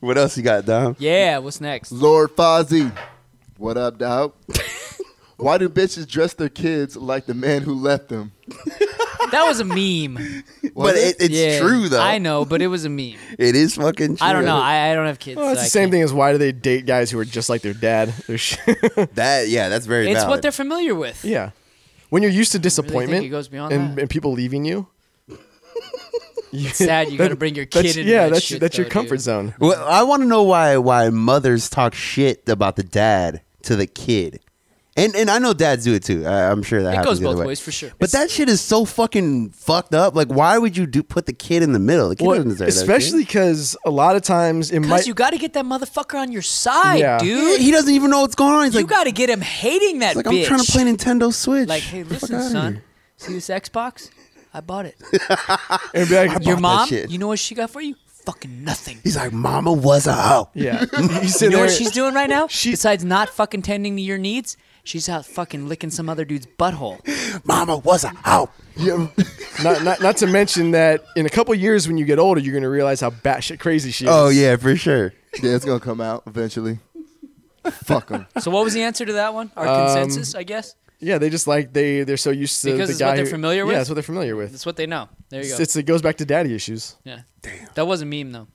What else you got, Dom? Yeah, what's next? Lord Fozzie. What up, Dom? Why do bitches dress their kids like the man who left them? that was a meme. Was but it? it's yeah, true though. I know, but it was a meme. it is fucking true. I don't know. I, I don't have kids. Well, it's so the same thing as why do they date guys who are just like their dad? that yeah, that's very. It's valid. what they're familiar with. Yeah, when you're used to disappointment, really it goes beyond and, and people leaving you, sad you got to bring your kid that's, into yeah, that's, shit, that's though, your comfort dude. zone. Well, I want to know why why mothers talk shit about the dad to the kid. And and I know dads do it too. I, am sure that it goes both way. ways for sure. But it's, that shit is so fucking fucked up. Like, why would you do put the kid in the middle? The kid well, doesn't deserve especially because a lot of times it might. you got to get that motherfucker on your side, yeah. dude. He doesn't even know what's going on. He's you like, got to get him hating that. like bitch. I'm trying to play Nintendo Switch. Like, hey, listen, son. See this Xbox? I bought it. and be like, Your mom, you know what she got for you? Fucking nothing. He's like, Mama was a hoe. Yeah. you, know there- what she's doing right now? She- Besides not fucking tending to your needs, she's out fucking licking some other dude's butthole. Mama was a hoe. Yeah. not, not, not to mention that in a couple years when you get older, you're going to realize how batshit crazy she is. Oh yeah, for sure. Yeah, it's gonna come out eventually. Fuck them. So what was the answer to that one? Our um, consensus, I guess. Yeah, they just like they they're so used to because the it's guy what they're who- familiar with. Yeah, that's what they're familiar with. That's what they know. There you go. It's, it goes back to daddy issues. yeah, that was a meme though.